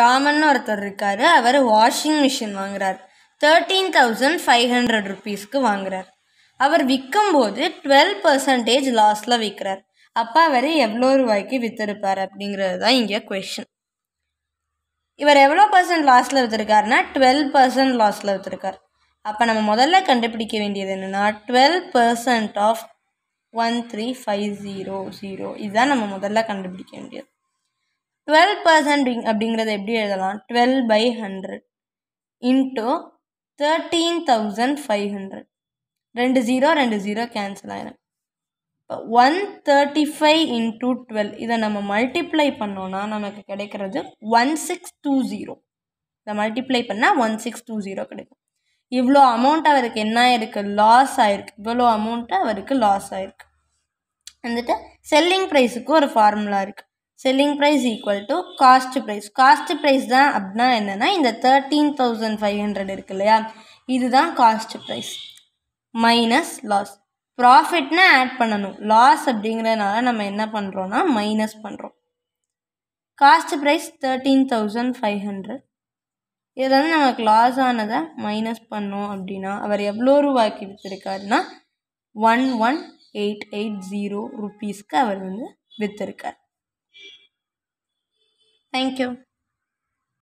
ராமன் ஒருத்தர் இருக்கார் அவர் வாஷிங் மிஷின் வாங்குறார் தேர்ட்டீன் தௌசண்ட் ஃபைவ் ஹண்ட்ரட் ருபீஸ்க்கு வாங்குறார் அவர் விற்கும் போது டுவெல் பர்சன்டேஜ் லாஸில் விற்கிறார் அப்பா அவர் எவ்வளோ ரூபாய்க்கு விற்றுருப்பார் அப்படிங்கிறது தான் இங்கே கொஷின் இவர் எவ்வளோ பர்சன்ட் லாஸில் விற்றுருக்காருன்னா டுவெல் பர்சன்ட் லாஸில் விற்றுருக்கார் அப்போ நம்ம முதல்ல கண்டுபிடிக்க வேண்டியது என்னென்னா twelve percent of one three five zero zero இதுதான் நம்ம முதல்ல கண்டுபிடிக்க வேண்டியது டுவெல் பர்சன்ட் அப்படிங்கிறத எப்படி எழுதலாம் twelve by hundred into thirteen thousand five hundred ரெண்டு ஜீரோ ரெண்டு ஜீரோ கேன்சல் ஆயிரும் இப்போ one thirty five into twelve இதை நம்ம மல்டிப்ளை பண்ணோன்னா நமக்கு கிடைக்கிறது ஒன் சிக்ஸ் டூ ஜீரோ இதை மல்டிப்ளை பண்ணால் ஒன் சிக்ஸ் டூ ஜீரோ கிடைக்கும் இவ்வளோ அமௌண்ட் அவருக்கு என்ன ஆயிருக்கு லாஸ் ஆயிருக்கு இவ்வளோ அமௌண்ட்டு அவருக்கு லாஸ் ஆயிருக்கு வந்துட்டு செல்லிங் ப்ரைஸுக்கு ஒரு ஃபார்முலா இருக்குது selling price equal to cost price cost price தான் அப்படின்னா என்னென்னா இந்த தேர்ட்டீன் தௌசண்ட் ஃபைவ் ஹண்ட்ரட் இருக்கு இல்லையா இதுதான் காஸ்ட் ப்ரைஸ் மைனஸ் லாஸ் ப்ராஃபிட்னா ஆட் பண்ணணும் லாஸ் அப்படிங்கிறதுனால நம்ம என்ன பண்ணுறோன்னா மைனஸ் பண்ணுறோம் cost price thirteen thousand five hundred இதில் வந்து நமக்கு லாஸ் ஆனதை மைனஸ் பண்ணோம் அப்படின்னா அவர் எவ்வளோ ரூபாய்க்கு விற்றுருக்காருன்னா one one eight eight zero ருப்பீஸ்க்கு அவர் வந்து விற்றுருக்கார் Thank you.